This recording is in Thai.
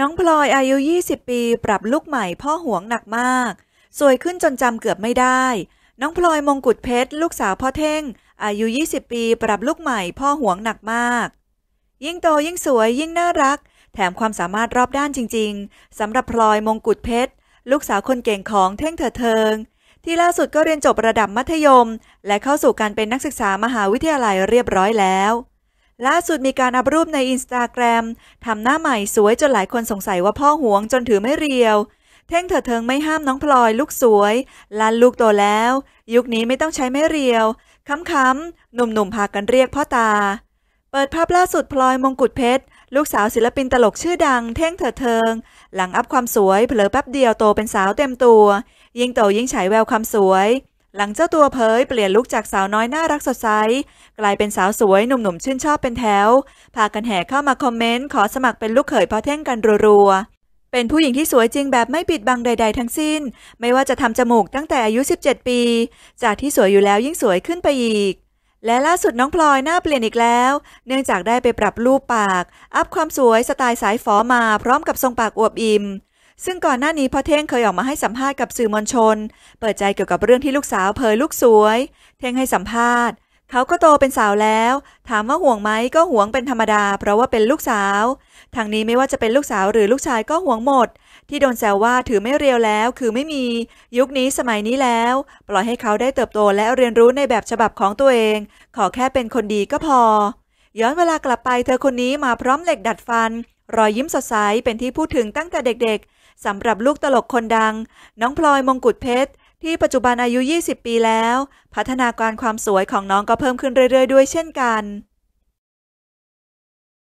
น้องพลอยอายุ 20 ปี ปรับลูกใหม่พ่อห่วงหนักมาก สวยขึ้นจนจำเกือบไม่ได้ น้องพลอยมงกุฎเพชรลูกสาวพ่อเท่ง อายุ 20 ปี ปรับลูกใหม่พ่อห่วงหนักมาก ยิ่งโตยิ่งสวยยิ่งน่ารัก แถมความสามารถรอบด้านจริง ๆ สำหรับพลอยมงกุฎเพชรลูกสาวคนเก่งของเท่งเถิดเทิง ที่ล่าสุดก็เรียนจบระดับมัธยม และเข้าสู่การเป็นนักศึกษามหาวิทยาลัยเรียบร้อยแล้วล่าสุดมีการอัพรูปในอินสตาแกรมทำหน้าใหม่สวยจนหลายคนสงสัยว่าพ่อห่วงจนถือไม่เรียว เท่งเถิเทิงไม่ห้ามน้องพลอยลูกสวย ลันลูกโตแล้ว ยุคนี้ไม่ต้องใช้ไม่เรียวค้ำๆหนุ่มๆ พากันเรียกพ่อตา เปิดภาพล่าสุดพลอยมงกุฎเพชรลูกสาวศิลปินตลกชื่อดัง เท่งเถิเทิง หลังอัพความสวยเผลอแป๊บเดียวโตเป็นสาวเต็มตัว ยิ่งโตยิ่งฉายแววความสวยหลังเจ้าตัวเผยเปลี่ยนลุคจากสาวน้อยน่ารักสดใสกลายเป็นสาวสวยหนุ่มๆชื่นชอบเป็นแถวพากันแห่เข้ามาคอมเมนต์ ขอสมัครเป็นลูกเขยพอเท่งกันรัวๆ เป็นผู้หญิงที่สวยจริงแบบไม่ปิดบังใดๆทั้งสิ้น ไม่ว่าจะทำจมูกตั้งแต่อายุ 17 ปี จากที่สวยอยู่แล้วยิ่งสวยขึ้นไปอีก และล่าสุดน้องพลอยหน้าเปลี่ยนอีกแล้ว เนื่องจากได้ไปปรับรูปปาก อัพความสวยสไตล์สายฝอมาพร้อมกับทรงปากอวบอิ่มซึ่งก่อนหน้านี้พ่อเท่งเคยออกมาให้สัมภาษณ์กับสื่อมวลชน เปิดใจเกี่ยวกับเรื่องที่ลูกสาวเผยลูกสวยเท่งให้สัมภาษณ์เขาก็โตเป็นสาวแล้ว ถามว่าห่วงไหมก็ห่วงเป็นธรรมดาเพราะว่าเป็นลูกสาวทางนี้ไม่ว่าจะเป็นลูกสาวหรือลูกชายก็ห่วงหมด ที่โดนแซวว่าถือไม่เรียวแล้วคือไม่มี ยุคนี้สมัยนี้แล้ว ปล่อยให้เขาได้เติบโตและเรียนรู้ในแบบฉบับของตัวเอง ขอแค่เป็นคนดีก็พอย้อนเวลากลับไป เธอคนนี้มาพร้อมเหล็กดัดฟัน รอยยิ้มสดใสเป็นที่พูดถึงตั้งแต่เด็กสำหรับลูกตลกคนดัง น้องพลอยมงกุฎเพชร ที่ปัจจุบันอายุ 20 ปีแล้ว พัฒนาการความสวยของน้องก็เพิ่มขึ้นเรื่อยๆด้วยเช่นกัน